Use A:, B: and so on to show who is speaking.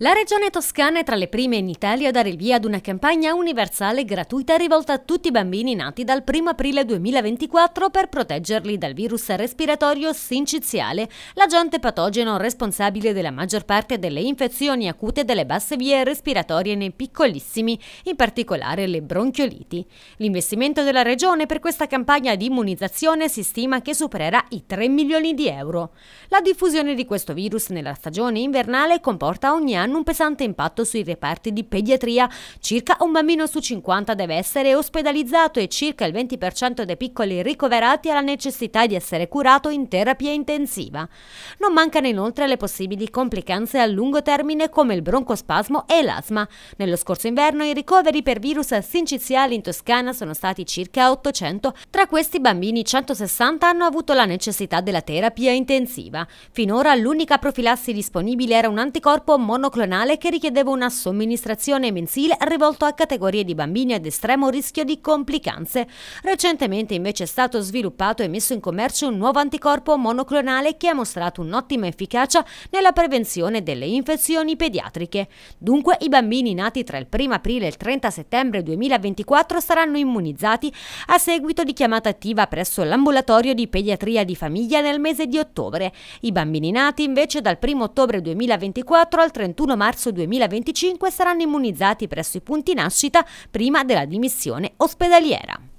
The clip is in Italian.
A: La regione toscana è tra le prime in Italia a dare il via ad una campagna universale gratuita rivolta a tutti i bambini nati dal 1 aprile 2024 per proteggerli dal virus respiratorio sinciziale, l'agente patogeno responsabile della maggior parte delle infezioni acute delle basse vie respiratorie nei piccolissimi, in particolare le bronchioliti. L'investimento della regione per questa campagna di immunizzazione si stima che supererà i 3 milioni di euro. La diffusione di questo virus nella stagione invernale comporta ogni hanno un pesante impatto sui reparti di pediatria. Circa un bambino su 50 deve essere ospedalizzato e circa il 20% dei piccoli ricoverati ha la necessità di essere curato in terapia intensiva. Non mancano inoltre le possibili complicanze a lungo termine come il broncospasmo e l'asma. Nello scorso inverno i ricoveri per virus sinciziali in Toscana sono stati circa 800, tra questi bambini 160 hanno avuto la necessità della terapia intensiva. Finora l'unica profilassi disponibile era un anticorpo monoclonale monoclonale che richiedeva una somministrazione mensile rivolto a categorie di bambini ad estremo rischio di complicanze. Recentemente invece è stato sviluppato e messo in commercio un nuovo anticorpo monoclonale che ha mostrato un'ottima efficacia nella prevenzione delle infezioni pediatriche. Dunque i bambini nati tra il 1 aprile e il 30 settembre 2024 saranno immunizzati a seguito di chiamata attiva presso l'ambulatorio di pediatria di famiglia nel mese di ottobre. I bambini nati invece dal 1 ottobre 2024 al 31 31 marzo 2025 saranno immunizzati presso i punti nascita prima della dimissione ospedaliera.